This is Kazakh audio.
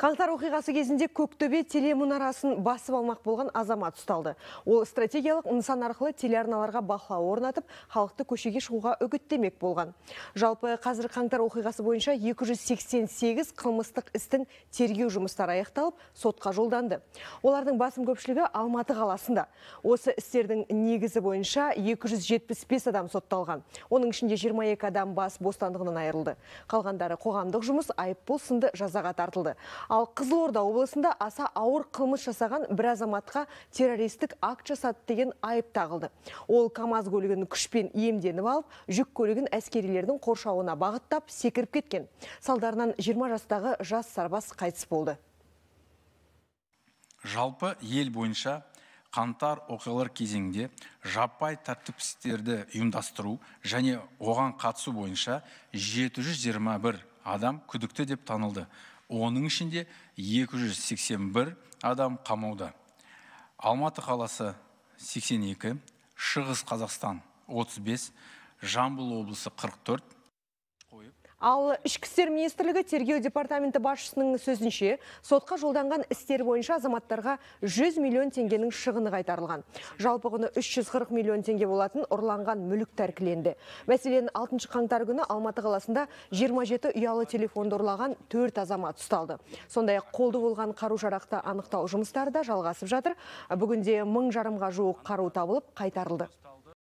қаңтар оқиғасы кезінде көктөбе телемұнарасын басып алмақ болған азамат ұсталды ол стратегиялық нысан арқылы телеарналарға бақылау орнатып халықты көшеге шығуға үгіттемек болған жалпы қазір қаңтар оқиғасы бойынша 288 қылмыстық істің тергеу жұмыстары аяқталып сотқа жолданды олардың басым көпшілігі алматы қаласында осы істердің негізі бойынша 275 адам сотталған оның ішінде 22 адам бас бостандығынан айырылды қалғандары қоғамдық жұмыс айыппұл сынды жазаға тартылды Ал Қызылорда облысында аса ауыр қылмыс жасаған бір азаматқа террористік акт жасады деген айып тағылды. Ол КамАЗ көлігін күшпен иемденіп алып, жүк көлігін әскерилердің қоршауына бағыттап секіріп кеткен. Салдарынан 20 жастағы жас сарбас қайтыс болды. Жалпы ел бойынша қантар оқиғалар кезеңінде жаппай тәртіпсіздіктерді ұйымдастыру және оған қатысу бойынша 721 адам күдікті деп танылды оның ішінде 281 адам қамауда алматы қаласы 82 шығыс қазақстан 35 жамбыл облысы 44 ал ішкі істер министрлігі тергеу департаменті басшысының сөзінше сотқа жолданған істер бойынша азаматтарға 100 миллион теңгенің шығыны қайтарылған жалпы құны 340 миллион теңге болатын ұрланған мүлік тәркіленді мәселен 6 қаңтар күні алматы қаласында 27 ұялы телефонды ұрлаған төрт азамат ұсталды сондай ақ қолды болған қару жарақты анықтау жұмыстары да жалғасып жатыр бүгінде мың жарымға жуық қару табылып қайтарылды